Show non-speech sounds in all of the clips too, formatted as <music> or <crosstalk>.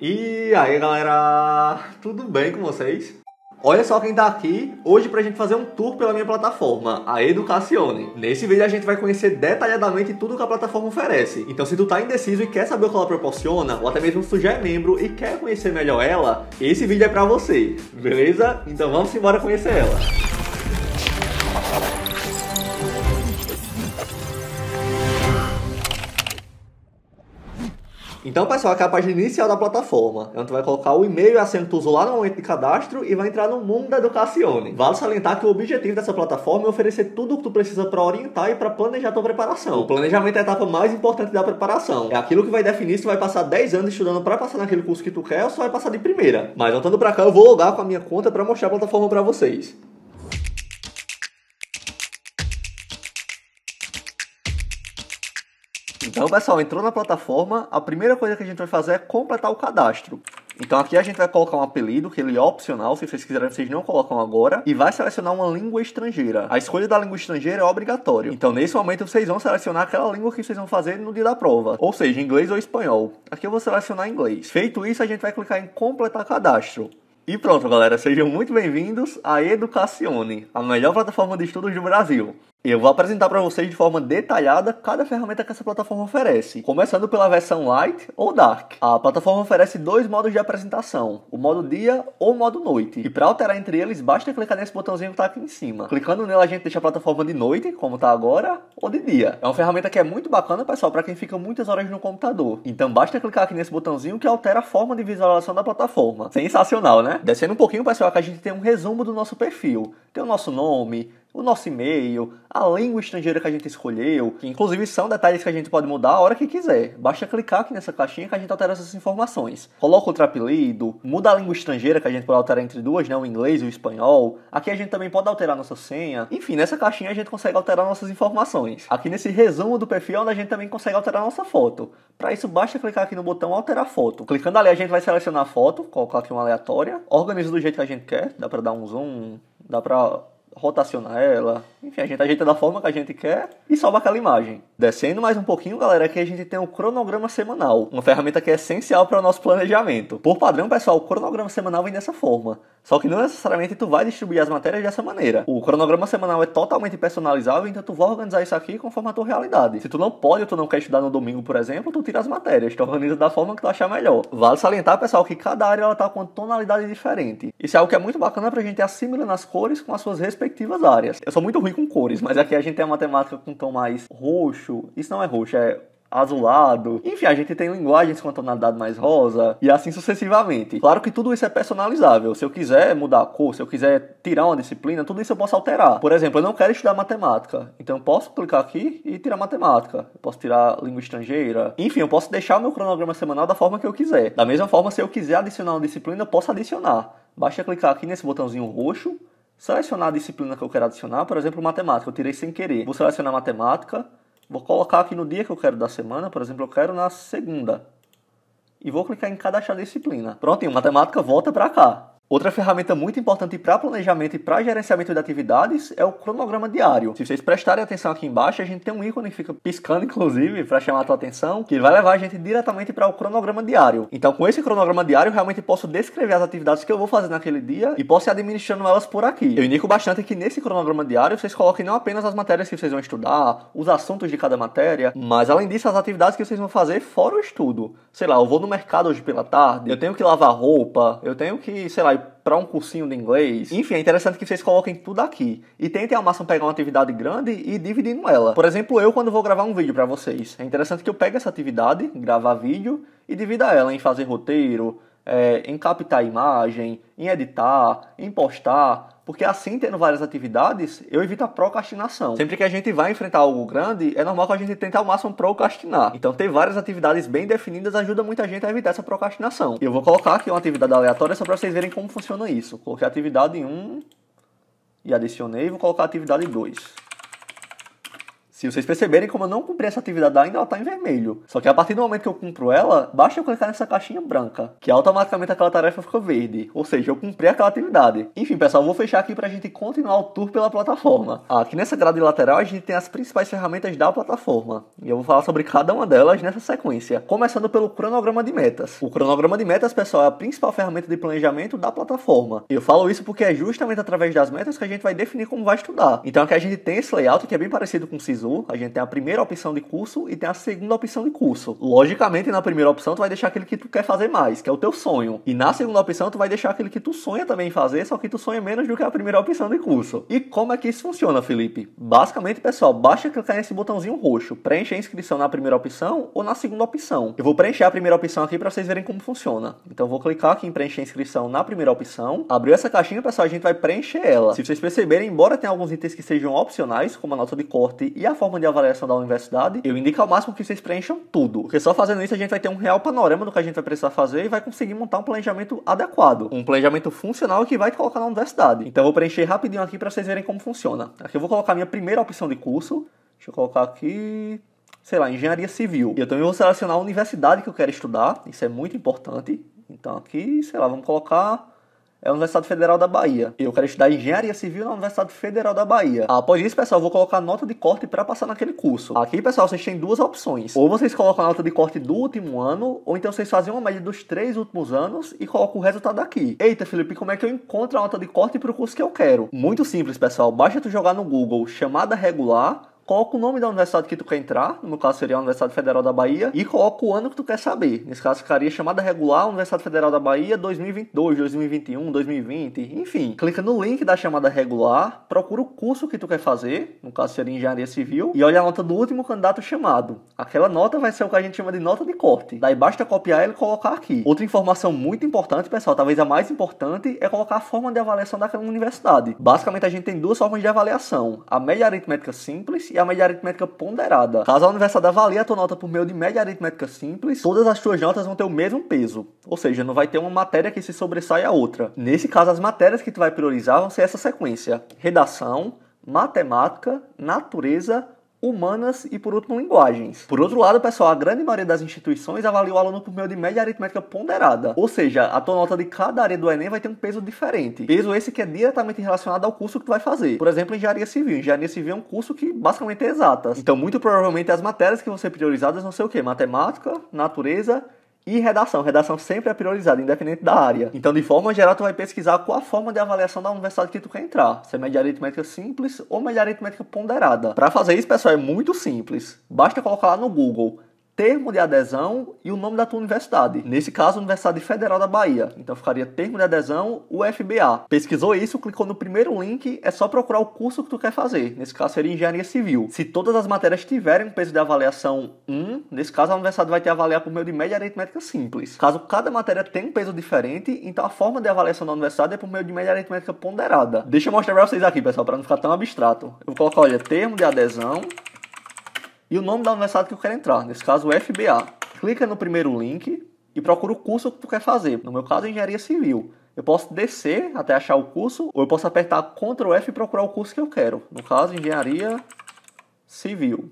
E aí galera, tudo bem com vocês? Olha só quem tá aqui hoje pra gente fazer um tour pela minha plataforma, a Educacione. Nesse vídeo a gente vai conhecer detalhadamente tudo que a plataforma oferece. Então se tu tá indeciso e quer saber o que ela proporciona, ou até mesmo se já é membro e quer conhecer melhor ela, esse vídeo é pra você, beleza? Então vamos embora conhecer ela. Então, pessoal, aqui é a página inicial da plataforma, onde tu vai colocar o e-mail e a senha que tu usou lá no momento de cadastro e vai entrar no mundo da Educacione. Vale salientar que o objetivo dessa plataforma é oferecer tudo o que tu precisa para orientar e para planejar tua preparação. O planejamento é a etapa mais importante da preparação. É aquilo que vai definir se tu vai passar 10 anos estudando para passar naquele curso que tu quer ou só vai passar de primeira. Mas voltando para cá, eu vou logar com a minha conta para mostrar a plataforma para vocês. Então, pessoal, entrou na plataforma, a primeira coisa que a gente vai fazer é completar o cadastro. Então aqui a gente vai colocar um apelido, que ele é opcional, se vocês quiserem, vocês não colocam agora, e vai selecionar uma língua estrangeira. A escolha da língua estrangeira é obrigatória. Então nesse momento vocês vão selecionar aquela língua que vocês vão fazer no dia da prova, ou seja, inglês ou espanhol. Aqui eu vou selecionar inglês. Feito isso, a gente vai clicar em completar cadastro. E pronto, galera, sejam muito bem-vindos à Educacione, a melhor plataforma de estudos do Brasil eu vou apresentar para vocês de forma detalhada cada ferramenta que essa plataforma oferece, começando pela versão Light ou Dark. A plataforma oferece dois modos de apresentação, o modo dia ou o modo noite. E para alterar entre eles, basta clicar nesse botãozinho que tá aqui em cima. Clicando nele, a gente deixa a plataforma de noite, como está agora, ou de dia. É uma ferramenta que é muito bacana, pessoal, para quem fica muitas horas no computador. Então basta clicar aqui nesse botãozinho que altera a forma de visualização da plataforma. Sensacional, né? Descendo um pouquinho, pessoal, que a gente tem um resumo do nosso perfil. Tem o nosso nome, o nosso e-mail, a língua estrangeira que a gente escolheu, que inclusive são detalhes que a gente pode mudar a hora que quiser. Basta clicar aqui nessa caixinha que a gente altera essas informações. Coloca outro apelido, muda a língua estrangeira que a gente pode alterar entre duas, né, o inglês e o espanhol. Aqui a gente também pode alterar nossa senha. Enfim, nessa caixinha a gente consegue alterar nossas informações. Aqui nesse resumo do perfil onde a gente também consegue alterar nossa foto. Para isso basta clicar aqui no botão alterar foto. Clicando ali a gente vai selecionar a foto, colocar aqui uma aleatória, organiza do jeito que a gente quer, dá para dar um zoom, dá para rotacionar ela. Enfim, a gente ajeita da forma que a gente quer e salva aquela imagem. Descendo mais um pouquinho, galera, aqui a gente tem o um cronograma semanal, uma ferramenta que é essencial para o nosso planejamento. Por padrão, pessoal, o cronograma semanal vem dessa forma. Só que não necessariamente tu vai distribuir as matérias dessa maneira. O cronograma semanal é totalmente personalizável, então tu vai organizar isso aqui conforme a tua realidade. Se tu não pode ou tu não quer estudar no domingo, por exemplo, tu tira as matérias, tu organiza da forma que tu achar melhor. Vale salientar, pessoal, que cada área ela tá com uma tonalidade diferente. Isso é algo que é muito bacana pra gente assimilar as cores com as suas respectivas áreas. Eu sou muito ruim com cores, mas aqui a gente tem uma matemática com tom mais roxo. Isso não é roxo, é azulado. Enfim, a gente tem linguagens com a tonalidade mais rosa e assim sucessivamente. Claro que tudo isso é personalizável. Se eu quiser mudar a cor, se eu quiser tirar uma disciplina, tudo isso eu posso alterar. Por exemplo, eu não quero estudar matemática, então eu posso clicar aqui e tirar matemática. Eu posso tirar língua estrangeira. Enfim, eu posso deixar o meu cronograma semanal da forma que eu quiser. Da mesma forma, se eu quiser adicionar uma disciplina, eu posso adicionar. Basta clicar aqui nesse botãozinho roxo selecionar a disciplina que eu quero adicionar, por exemplo, matemática, eu tirei sem querer. Vou selecionar matemática, Vou colocar aqui no dia que eu quero da semana, por exemplo, eu quero na segunda. E vou clicar em cadastrar disciplina. Prontinho, matemática volta para cá. Outra ferramenta muito importante para planejamento e para gerenciamento de atividades é o cronograma diário. Se vocês prestarem atenção aqui embaixo, a gente tem um ícone que fica piscando, <laughs> inclusive, para chamar a tua atenção, que vai levar a gente diretamente para o cronograma diário. Então, com esse cronograma diário, eu realmente posso descrever as atividades que eu vou fazer naquele dia e posso ir administrando elas por aqui. Eu indico bastante que nesse cronograma diário vocês coloquem não apenas as matérias que vocês vão estudar, os assuntos de cada matéria, mas além disso, as atividades que vocês vão fazer fora o estudo. Sei lá, eu vou no mercado hoje pela tarde, eu tenho que lavar roupa, eu tenho que, sei lá, para um cursinho de inglês. Enfim, é interessante que vocês coloquem tudo aqui e tentem ao máximo pegar uma atividade grande e dividindo ela. Por exemplo, eu quando vou gravar um vídeo para vocês, é interessante que eu pegue essa atividade, gravar vídeo e divida ela em fazer roteiro, é, em captar imagem, em editar, em postar, porque assim, tendo várias atividades, eu evito a procrastinação. Sempre que a gente vai enfrentar algo grande, é normal que a gente tente ao máximo procrastinar. Então, ter várias atividades bem definidas ajuda muita gente a evitar essa procrastinação. E eu vou colocar aqui uma atividade aleatória só para vocês verem como funciona isso. Coloquei atividade 1 e adicionei, vou colocar atividade 2. Se vocês perceberem, como eu não cumpri essa atividade ainda, ela está em vermelho. Só que a partir do momento que eu cumpro ela, basta eu clicar nessa caixinha branca, que automaticamente aquela tarefa fica verde. Ou seja, eu cumpri aquela atividade. Enfim, pessoal, vou fechar aqui para a gente continuar o tour pela plataforma. Aqui nessa grade lateral, a gente tem as principais ferramentas da plataforma. E eu vou falar sobre cada uma delas nessa sequência. Começando pelo cronograma de metas. O cronograma de metas, pessoal, é a principal ferramenta de planejamento da plataforma. Eu falo isso porque é justamente através das metas que a gente vai definir como vai estudar. Então aqui a gente tem esse layout que é bem parecido com o CISO, azul, a gente tem a primeira opção de curso e tem a segunda opção de curso. Logicamente, na primeira opção, tu vai deixar aquele que tu quer fazer mais, que é o teu sonho. E na segunda opção, tu vai deixar aquele que tu sonha também fazer, só que tu sonha menos do que a primeira opção de curso. E como é que isso funciona, Felipe? Basicamente, pessoal, basta clicar nesse botãozinho roxo, preencher a inscrição na primeira opção ou na segunda opção. Eu vou preencher a primeira opção aqui para vocês verem como funciona. Então, vou clicar aqui em preencher a inscrição na primeira opção. Abriu essa caixinha, pessoal, a gente vai preencher ela. Se vocês perceberem, embora tenha alguns itens que sejam opcionais, como a nota de corte e a forma de avaliação da universidade, eu indico ao máximo que vocês preencham tudo. Porque só fazendo isso a gente vai ter um real panorama do que a gente vai precisar fazer e vai conseguir montar um planejamento adequado. Um planejamento funcional que vai te colocar na universidade. Então eu vou preencher rapidinho aqui para vocês verem como funciona. Aqui eu vou colocar a minha primeira opção de curso. Deixa eu colocar aqui sei lá, engenharia civil. E eu também vou selecionar a universidade que eu quero estudar, isso é muito importante. Então aqui, sei lá, vamos colocar é a Universidade Federal da Bahia. e Eu quero estudar Engenharia Civil na Universidade Federal da Bahia. Após isso, pessoal, eu vou colocar nota de corte para passar naquele curso. Aqui, pessoal, vocês têm duas opções. Ou vocês colocam a nota de corte do último ano, ou então vocês fazem uma média dos três últimos anos e colocam o resultado aqui. Eita, Felipe, como é que eu encontro a nota de corte para o curso que eu quero? Muito simples, pessoal. Basta tu jogar no Google chamada regular coloca o nome da universidade que tu quer entrar, no meu caso seria a Universidade Federal da Bahia, e coloca o ano que tu quer saber. Nesse caso ficaria chamada regular Universidade Federal da Bahia 2022, 2021, 2020, enfim. Clica no link da chamada regular, procura o curso que tu quer fazer, no caso seria Engenharia Civil, e olha a nota do último candidato chamado. Aquela nota vai ser o que a gente chama de nota de corte. Daí basta copiar ele e colocar aqui. Outra informação muito importante, pessoal, talvez a mais importante, é colocar a forma de avaliação daquela universidade. Basicamente a gente tem duas formas de avaliação: a média aritmética simples e é a média aritmética ponderada. Caso a universidade avalie a tua nota por meio de média aritmética simples, todas as tuas notas vão ter o mesmo peso. Ou seja, não vai ter uma matéria que se sobressai a outra. Nesse caso, as matérias que tu vai priorizar vão ser essa sequência: redação, matemática, natureza humanas e, por último, linguagens. Por outro lado, pessoal, a grande maioria das instituições avalia o aluno por meio de média aritmética ponderada, ou seja, a tua nota de cada área do Enem vai ter um peso diferente. Peso esse que é diretamente relacionado ao curso que tu vai fazer. Por exemplo, engenharia civil. Engenharia civil é um curso que basicamente é exatas. Então, muito provavelmente as matérias que vão ser priorizadas vão ser o quê? Matemática, natureza e redação. Redação sempre é priorizada, independente da área. Então, de forma geral, tu vai pesquisar qual a forma de avaliação da universidade que tu quer entrar. Se é média aritmética simples ou média aritmética ponderada. Para fazer isso, pessoal, é muito simples. Basta colocar lá no Google termo de adesão e o nome da tua universidade. Nesse caso, Universidade Federal da Bahia. Então ficaria termo de adesão UFBA. Pesquisou isso, clicou no primeiro link, é só procurar o curso que tu quer fazer. Nesse caso seria Engenharia Civil. Se todas as matérias tiverem um peso de avaliação 1, nesse caso a universidade vai te avaliar por meio de média aritmética simples. Caso cada matéria tenha um peso diferente, então a forma de avaliação da universidade é por meio de média aritmética ponderada. Deixa eu mostrar pra vocês aqui, pessoal, para não ficar tão abstrato. Eu vou colocar, olha, termo de adesão e o nome da universidade que eu quero entrar, nesse caso o FBA. Clica no primeiro link e procura o curso que tu quer fazer. No meu caso, Engenharia Civil. Eu posso descer até achar o curso, ou eu posso apertar Ctrl F e procurar o curso que eu quero. No caso, Engenharia Civil.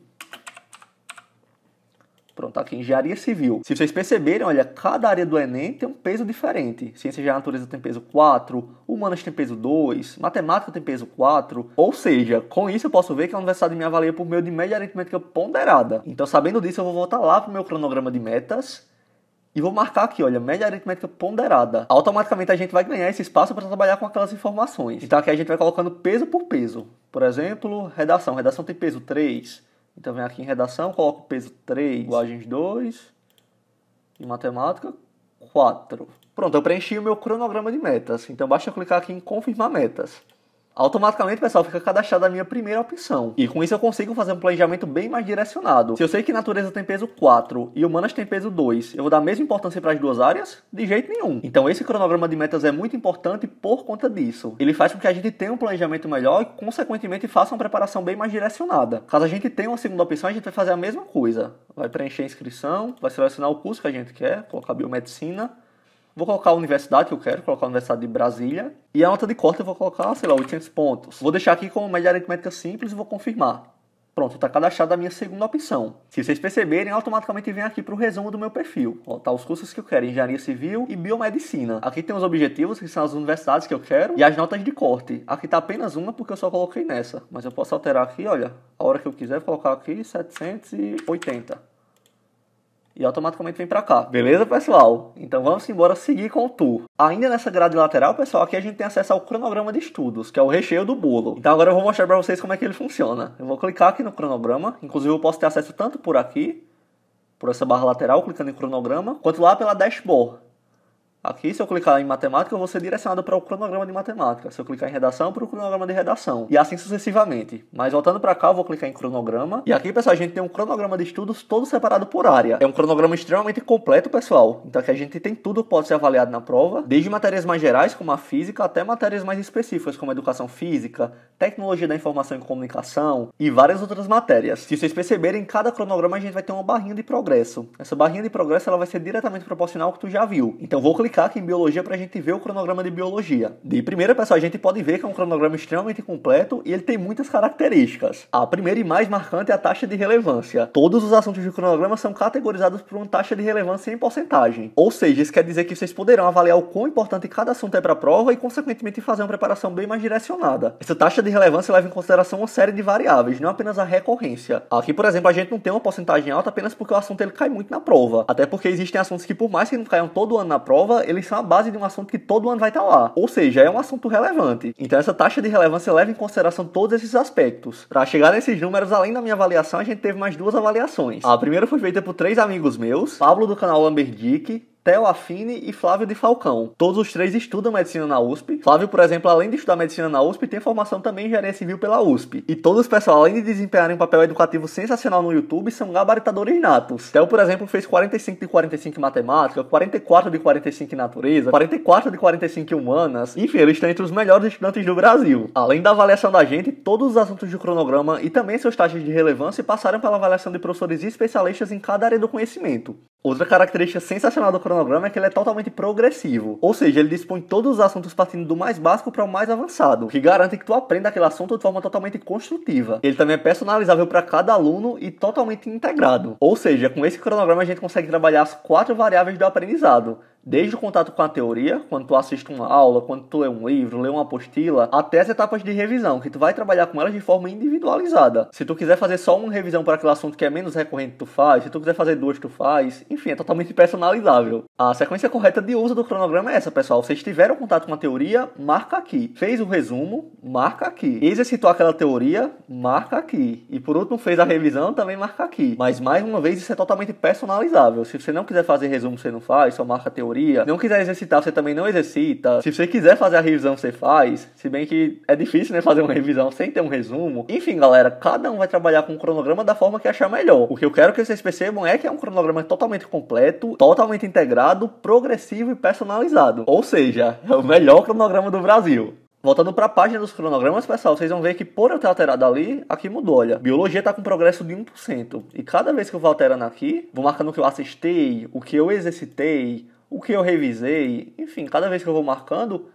Pronto, aqui, engenharia civil. Se vocês perceberem, olha, cada área do Enem tem um peso diferente. Ciência da natureza tem peso 4, humanas tem peso 2, matemática tem peso 4. Ou seja, com isso eu posso ver que a universidade me avalia por meio de média aritmética ponderada. Então, sabendo disso, eu vou voltar lá pro meu cronograma de metas e vou marcar aqui, olha, média aritmética ponderada. Automaticamente a gente vai ganhar esse espaço para trabalhar com aquelas informações. Então aqui a gente vai colocando peso por peso. Por exemplo, redação. Redação tem peso 3. Então vem aqui em redação, coloco o peso 3, linguagens 2 e matemática 4. Pronto, eu preenchi o meu cronograma de metas. Então basta clicar aqui em confirmar metas automaticamente, pessoal, fica cadastrada a minha primeira opção. E com isso eu consigo fazer um planejamento bem mais direcionado. Se eu sei que natureza tem peso 4 e humanas tem peso 2, eu vou dar a mesma importância para as duas áreas? De jeito nenhum. Então esse cronograma de metas é muito importante por conta disso. Ele faz com que a gente tenha um planejamento melhor e, consequentemente, faça uma preparação bem mais direcionada. Caso a gente tenha uma segunda opção, a gente vai fazer a mesma coisa. Vai preencher a inscrição, vai selecionar o curso que a gente quer, colocar biomedicina, Vou colocar a universidade que eu quero, colocar a Universidade de Brasília. E a nota de corte eu vou colocar, sei lá, 800 pontos. Vou deixar aqui como média aritmética simples e vou confirmar. Pronto, está cadastrada a minha segunda opção. Se vocês perceberem, automaticamente vem aqui para o resumo do meu perfil. Ó, tá os cursos que eu quero, engenharia civil e biomedicina. Aqui tem os objetivos, que são as universidades que eu quero, e as notas de corte. Aqui tá apenas uma, porque eu só coloquei nessa. Mas eu posso alterar aqui, olha, a hora que eu quiser, vou colocar aqui 780 e automaticamente vem para cá. Beleza, pessoal? Então vamos embora seguir com o tour. Ainda nessa grade lateral, pessoal, aqui a gente tem acesso ao cronograma de estudos, que é o recheio do bolo. Então agora eu vou mostrar para vocês como é que ele funciona. Eu vou clicar aqui no cronograma, inclusive eu posso ter acesso tanto por aqui, por essa barra lateral, clicando em cronograma, quanto lá pela dashboard. Aqui, se eu clicar em matemática, eu vou ser direcionado para o cronograma de matemática. Se eu clicar em redação, para o cronograma de redação. E assim sucessivamente. Mas voltando para cá, eu vou clicar em cronograma. E aqui, pessoal, a gente tem um cronograma de estudos todo separado por área. É um cronograma extremamente completo, pessoal. Então aqui a gente tem tudo que pode ser avaliado na prova, desde matérias mais gerais, como a física, até matérias mais específicas, como educação física, tecnologia da informação e comunicação e várias outras matérias. Se vocês perceberem, em cada cronograma a gente vai ter uma barrinha de progresso. Essa barrinha de progresso ela vai ser diretamente proporcional ao que tu já viu. Então vou clicar caca em biologia para a gente ver o cronograma de biologia. De primeira, pessoal, a gente pode ver que é um cronograma extremamente completo e ele tem muitas características. A primeira e mais marcante é a taxa de relevância. Todos os assuntos do cronograma são categorizados por uma taxa de relevância em porcentagem. Ou seja, isso quer dizer que vocês poderão avaliar o quão importante cada assunto é para a prova e, consequentemente, fazer uma preparação bem mais direcionada. Essa taxa de relevância leva em consideração uma série de variáveis, não apenas a recorrência. Aqui, por exemplo, a gente não tem uma porcentagem alta apenas porque o assunto ele cai muito na prova. Até porque existem assuntos que, por mais que não caiam todo ano na prova, eles são a base de um assunto que todo ano vai estar tá lá. Ou seja, é um assunto relevante. Então essa taxa de relevância leva em consideração todos esses aspectos. Para chegar nesses números, além da minha avaliação, a gente teve mais duas avaliações. A primeira foi feita por três amigos meus, Pablo do canal Lamberdick, Theo Afine e Flávio de Falcão. Todos os três estudam medicina na USP. Flávio, por exemplo, além de estudar medicina na USP, tem formação também em engenharia civil pela USP. E todos os pessoal, além de desempenharem um papel educativo sensacional no YouTube, são gabaritadores natos. Theo, por exemplo, fez 45 de 45 em matemática, 44 de 45 em natureza, 44 de 45 em humanas. Enfim, eles estão entre os melhores estudantes do Brasil. Além da avaliação da gente, todos os assuntos do cronograma e também seus taxas de relevância passaram pela avaliação de professores e especialistas em cada área do conhecimento. Outra característica sensacional do cronograma é que ele é totalmente progressivo, ou seja, ele dispõe todos os assuntos partindo do mais básico para o mais avançado, o que garante que tu aprenda aquele assunto de forma totalmente construtiva. Ele também é personalizável para cada aluno e totalmente integrado, ou seja, com esse cronograma a gente consegue trabalhar as quatro variáveis do aprendizado, Desde o contato com a teoria, quando tu assiste uma aula, quando tu lê um livro, lê uma apostila, até as etapas de revisão, que tu vai trabalhar com elas de forma individualizada. Se tu quiser fazer só uma revisão para aquele assunto que é menos recorrente, tu faz. Se tu quiser fazer duas, tu faz. Enfim, é totalmente personalizável. A sequência correta de uso do cronograma é essa, pessoal. Vocês tiveram contato com a teoria, marca aqui. Fez o resumo, marca aqui. Exercitou aquela teoria, marca aqui. E por último, fez a revisão, também marca aqui. Mas mais uma vez, isso é totalmente personalizável. Se você não quiser fazer resumo, você não faz, só marca a teoria não quiser exercitar, você também não exercita. Se você quiser fazer a revisão, você faz. Se bem que é difícil, né, fazer uma revisão sem ter um resumo. Enfim, galera, cada um vai trabalhar com o um cronograma da forma que achar melhor. O que eu quero que vocês percebam é que é um cronograma totalmente completo, totalmente integrado, progressivo e personalizado. Ou seja, é o melhor cronograma do Brasil. Voltando para a página dos cronogramas, pessoal, vocês vão ver que por eu ter alterado ali, aqui mudou, olha. Biologia está com progresso de 1%. E cada vez que eu vou alterando aqui, vou marcando o que eu assisti, o que eu exercitei, o que eu revisei, enfim, cada vez que eu vou marcando,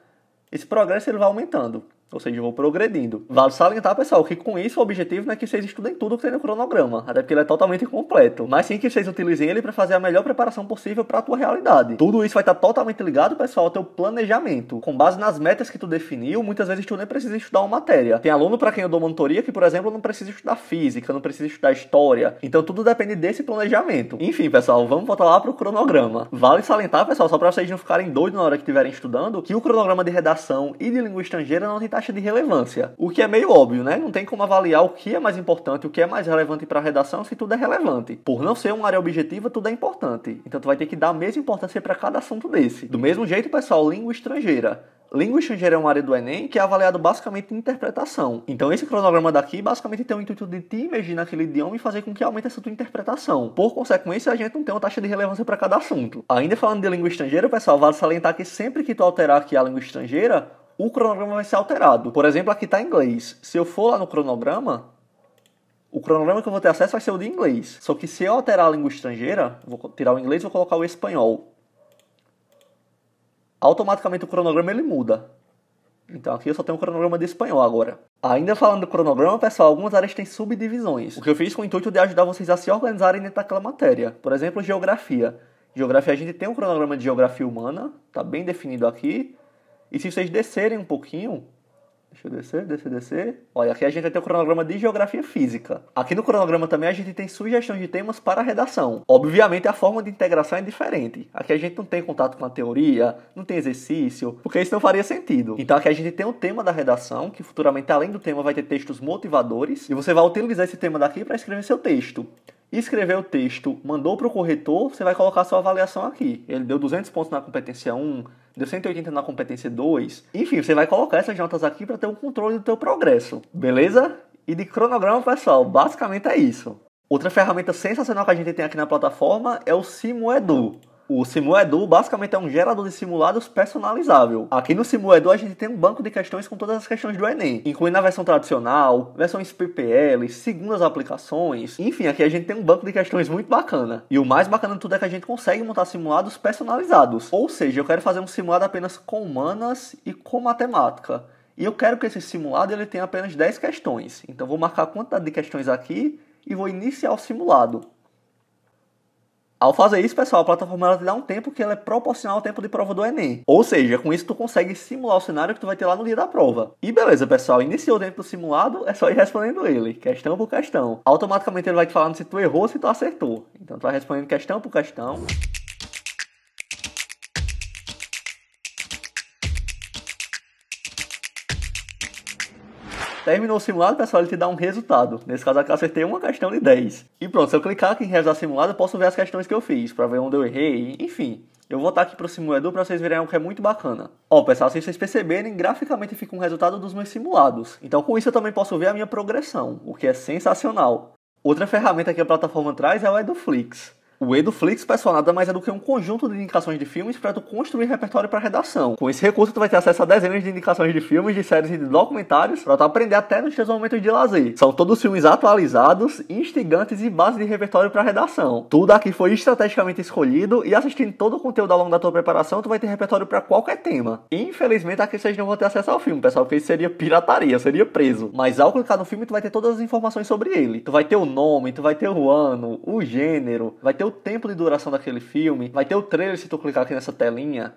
esse progresso ele vai aumentando. Ou seja, eu vou progredindo. Vale salientar, pessoal, que com isso o objetivo não é que vocês estudem tudo que tem no cronograma, até porque ele é totalmente incompleto, mas sim que vocês utilizem ele para fazer a melhor preparação possível para a tua realidade. Tudo isso vai estar tá totalmente ligado, pessoal, ao teu planejamento. Com base nas metas que tu definiu, muitas vezes tu nem precisa estudar uma matéria. Tem aluno para quem eu dou monitoria que, por exemplo, não precisa estudar física, não precisa estudar história. Então tudo depende desse planejamento. Enfim, pessoal, vamos voltar lá pro cronograma. Vale salientar, pessoal, só para vocês não ficarem doidos na hora que estiverem estudando, que o cronograma de redação e de língua estrangeira não tem taxa de relevância, o que é meio óbvio, né? Não tem como avaliar o que é mais importante, o que é mais relevante para a redação se tudo é relevante. Por não ser uma área objetiva, tudo é importante. Então tu vai ter que dar a mesma importância para cada assunto desse. Do mesmo jeito, pessoal, língua estrangeira. Língua estrangeira é uma área do Enem que é avaliado basicamente em interpretação. Então esse cronograma daqui basicamente tem o intuito de te imergir naquele idioma e fazer com que aumente essa tua interpretação. Por consequência, a gente não tem uma taxa de relevância para cada assunto. Ainda falando de língua estrangeira, pessoal, vale salientar que sempre que tu alterar aqui a língua estrangeira, o cronograma vai ser alterado. Por exemplo, aqui está em inglês. Se eu for lá no cronograma, o cronograma que eu vou ter acesso vai ser o de inglês. Só que se eu alterar a língua estrangeira, vou tirar o inglês e vou colocar o espanhol. Automaticamente o cronograma ele muda. Então aqui eu só tenho o cronograma de espanhol agora. Ainda falando do cronograma, pessoal, algumas áreas têm subdivisões. O que eu fiz com o intuito de ajudar vocês a se organizarem dentro daquela matéria. Por exemplo, geografia. Geografia, a gente tem um cronograma de geografia humana, tá bem definido aqui. E se vocês descerem um pouquinho, Deixa eu descer, descer, descer. Olha, aqui a gente vai ter o cronograma de geografia física. Aqui no cronograma também a gente tem sugestão de temas para a redação. Obviamente a forma de integração é diferente. Aqui a gente não tem contato com a teoria, não tem exercício, porque isso não faria sentido. Então aqui a gente tem o um tema da redação, que futuramente além do tema vai ter textos motivadores, e você vai utilizar esse tema daqui para escrever seu texto escreveu o texto, mandou para o corretor, você vai colocar sua avaliação aqui. Ele deu 200 pontos na competência 1, deu 180 na competência 2. Enfim, você vai colocar essas notas aqui para ter um controle do teu progresso, beleza? E de cronograma, pessoal, basicamente é isso. Outra ferramenta sensacional que a gente tem aqui na plataforma é o Simoedu. O Simuedu basicamente é um gerador de simulados personalizável. Aqui no Simuedu a gente tem um banco de questões com todas as questões do Enem, incluindo a versão tradicional, versões PPL, segundas aplicações. Enfim, aqui a gente tem um banco de questões muito bacana. E o mais bacana de tudo é que a gente consegue montar simulados personalizados. Ou seja, eu quero fazer um simulado apenas com humanas e com matemática. E eu quero que esse simulado ele tenha apenas 10 questões. Então vou marcar a quantidade de questões aqui e vou iniciar o simulado. Ao fazer isso, pessoal, a plataforma ela te dá um tempo que ela é proporcional ao tempo de prova do Enem. Ou seja, com isso tu consegue simular o cenário que tu vai ter lá no dia da prova. E beleza, pessoal, iniciou dentro do simulado, é só ir respondendo ele, questão por questão. Automaticamente ele vai te falando se tu errou ou se tu acertou. Então tu vai respondendo questão por questão. Terminou o simulado, pessoal, ele te dá um resultado. Nesse caso aqui, eu acertei uma questão de 10. E pronto, se eu clicar aqui em realizar simulado, eu posso ver as questões que eu fiz, para ver onde eu errei, enfim. Eu vou estar aqui para o simulador para vocês verem algo que é muito bacana. Ó, pessoal, se vocês perceberem, graficamente fica um resultado dos meus simulados. Então, com isso, eu também posso ver a minha progressão, o que é sensacional. Outra ferramenta que a plataforma traz é o Eduflix. O Eduflix, pessoal, nada mais é do que um conjunto de indicações de filmes para tu construir repertório para redação. Com esse recurso, tu vai ter acesso a dezenas de indicações de filmes, de séries e de documentários para tu aprender até nos teus momentos de lazer. São todos filmes atualizados, instigantes e base de repertório para redação. Tudo aqui foi estrategicamente escolhido e assistindo todo o conteúdo ao longo da tua preparação, tu vai ter repertório para qualquer tema. Infelizmente, aqui vocês não vão ter acesso ao filme, pessoal, porque isso seria pirataria, seria preso. Mas ao clicar no filme, tu vai ter todas as informações sobre ele. Tu vai ter o nome, tu vai ter o ano, o gênero, vai ter o o tempo de duração daquele filme. Vai ter o trailer se tu clicar aqui nessa telinha.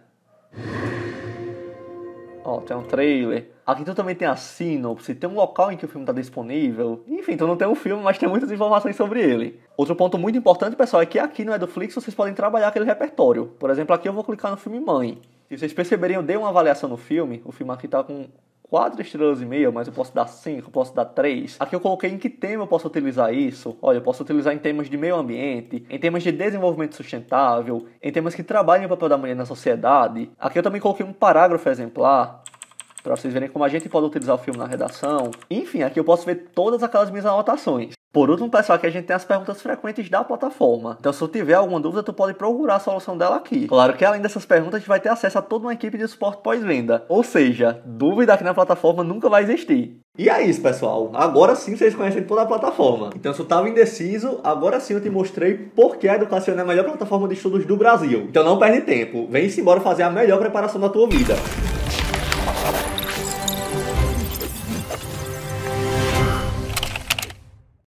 Ó, tem um trailer. Aqui tu também tem a sinopse, tem um local em que o filme está disponível. Enfim, tu não tem o um filme, mas tem muitas informações sobre ele. Outro ponto muito importante, pessoal, é que aqui no Eduflix vocês podem trabalhar aquele repertório. Por exemplo, aqui eu vou clicar no filme Mãe. Se vocês perceberem, eu dei uma avaliação no filme. O filme aqui está com 4 estrelas e meia, mas eu posso dar 5, eu posso dar 3. Aqui eu coloquei em que tema eu posso utilizar isso. Olha, eu posso utilizar em temas de meio ambiente, em temas de desenvolvimento sustentável, em temas que trabalham o papel da mulher na sociedade. Aqui eu também coloquei um parágrafo exemplar para vocês verem como a gente pode utilizar o filme na redação. Enfim, aqui eu posso ver todas aquelas minhas anotações. Por último, pessoal, aqui a gente tem as perguntas frequentes da plataforma. Então, se tu tiver alguma dúvida, tu pode procurar a solução dela aqui. Claro que além dessas perguntas, a gente vai ter acesso a toda uma equipe de suporte pós-venda. Ou seja, dúvida aqui na plataforma nunca vai existir. E é isso, pessoal. Agora sim vocês conhecem toda a plataforma. Então, se tu tava indeciso, agora sim eu te mostrei por que a Educação é a melhor plataforma de estudos do Brasil. Então não perde tempo. Vem-se embora fazer a melhor preparação da tua vida.